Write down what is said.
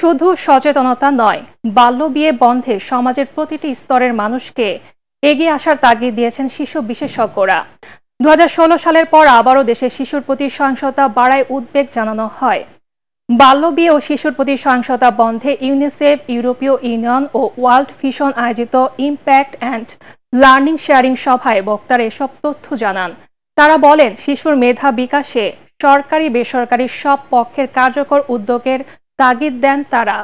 শুধু সচেতনতা নয় বাল্য বিয়ে বন্ধে সমাজের প্রতিটি স্তরের মানুষকে এগিয়ে আসার তাগিদ দিয়েছেন শিশু বিশেষজ্ঞরা দু সালের পর আবারও দেশে শিশুর প্রতি সহিংসতা বাড়ায় উদ্বেগ জানানো হয় বাল্য বিয়ে ও শিশুর প্রতি সহিংসতা বন্ধে ইউনিসেফ ইউরোপীয় ইউনিয়ন ও ওয়ার্ল্ড ফিশন আয়োজিত ইম্প্যাক্ট অ্যান্ড লার্নিং শেয়ারিং সভায় বক্তারা এসব তথ্য জানান তারা বলেন শিশুর মেধা বিকাশে সরকারি বেসরকারি সব পক্ষের কার্যকর উদ্যোগের তাগিদ দেন তারা